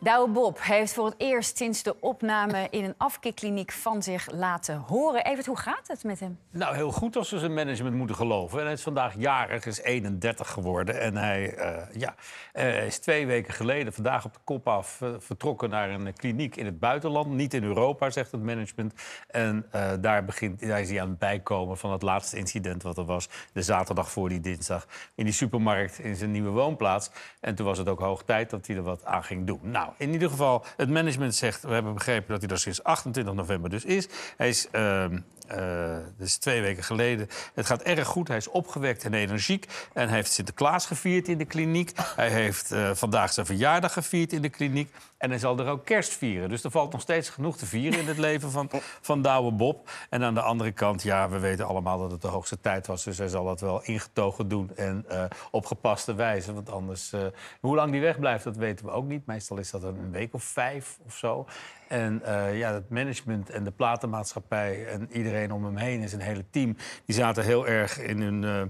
Douwe Bob heeft voor het eerst sinds de opname in een afkikkliniek van zich laten horen. Evert, hoe gaat het met hem? Nou, heel goed als we zijn management moeten geloven. En hij is vandaag jarig, is 31 geworden. En hij eh, ja, eh, is twee weken geleden, vandaag op de kop af, eh, vertrokken naar een kliniek in het buitenland. Niet in Europa, zegt het management. En daar, begint, hij aan het bijkomen van het laatste incident wat er was. De zaterdag voor die dinsdag in die supermarkt in zijn nieuwe woonplaats. En toen was het ook hoog tijd dat hij er wat aan ging doen. Nou, nou, in ieder geval, het management zegt... we hebben begrepen dat hij er sinds 28 november dus is. Hij is... Ehm, uh, is twee weken geleden. Het gaat erg goed. Hij is opgewekt en energiek. En hij heeft Sinterklaas gevierd in de kliniek. Hij heeft eh, vandaag zijn verjaardag gevierd in de kliniek. En hij zal er ook kerst vieren. Dus er valt nog steeds genoeg te vieren in het leven van, van Douwe Bob. En aan de andere kant, ja, we weten allemaal dat het de hoogste tijd was. Dus hij zal dat wel ingetogen doen en uh, op gepaste wijze. Want anders, hoe lang die weg blijft, dat weten we ook niet. Meestal is dat een week of vijf of zo. En ja, het management en de platenmaatschappij en iedereen om hem heen en zijn hele team... die zaten heel erg in hun... Eh,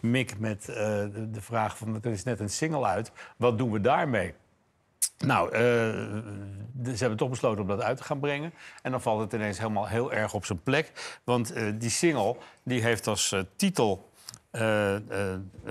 mik met eh, de, vraag van, er is net een single uit, wat doen we daarmee? Nou, eh, ze hebben toch besloten om dat uit te gaan brengen. En dan valt het ineens helemaal heel erg op zijn plek. Want die single die heeft als titel.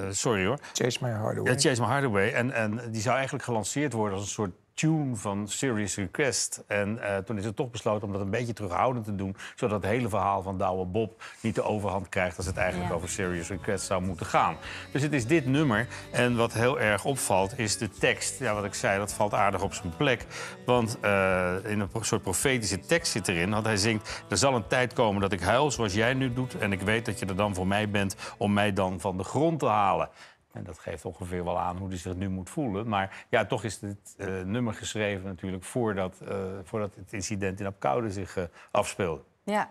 sorry hoor. Chase My Hardaway. Ja, Chase My Hardaway. En, en die zou eigenlijk gelanceerd worden als een soort tune van Serious Request. En eh, toen is het toch besloten om dat een beetje terughoudend te doen... zodat het hele verhaal van Douwe Bob niet de overhand krijgt... als het eigenlijk over Serious Request zou moeten gaan. Dus het is dit nummer. En wat heel erg opvalt is de tekst. Ja, wat ik zei, dat valt aardig op zijn plek. Want eh, in een soort profetische tekst zit erin. Want hij zingt, er zal een tijd komen dat ik huil zoals jij nu doet... en ik weet dat je er dan voor mij bent om mij dan van de grond te halen. En dat geeft ongeveer wel aan hoe hij zich nu moet voelen. Maar ja, toch is dit eh, nummer geschreven natuurlijk voordat, eh, voordat het incident in Apkoude zich uh, afspeelde. Ja,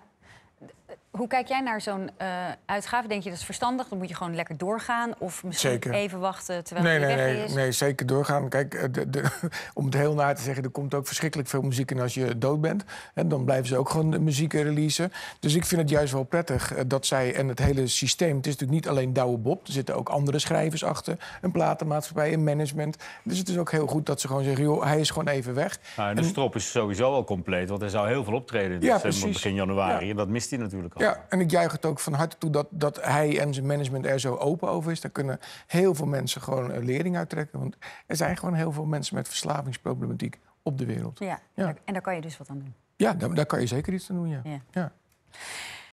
hoe kijk jij naar zo'n eh, uitgave? Denk je dat is verstandig? Dan moet je gewoon lekker doorgaan? Of misschien even wachten terwijl nee, je nee, nee, Nee, zeker doorgaan. Kijk, eh, de, om het heel naar te zeggen... er komt ook verschrikkelijk veel muziek in als je dood bent. En dan blijven ze ook gewoon muziek releasen. Dus ik vind het juist wel prettig eh, dat zij en het hele systeem... het is natuurlijk niet alleen Douwe Bob. Er zitten ook andere schrijvers achter. Een platenmaatschappij, een management. Dus het is ook heel goed dat ze gewoon zeggen... joh, hij is gewoon even weg. Nou, de strop is sowieso al compleet. Want hij zou heel veel optreden ja, dus, begin januari. En dat mist hij natuurlijk al. Ja, en ik juich het ook van harte toe dat, dat hij en zijn management er zo open over is. Daar kunnen heel veel mensen gewoon een eh, lering uit trekken. Want er zijn gewoon heel veel mensen met verslavingsproblematiek op de wereld. Ja, ja. en daar kan je dus wat aan doen. Ja, daar, daar kan je zeker iets aan doen, ja. ja.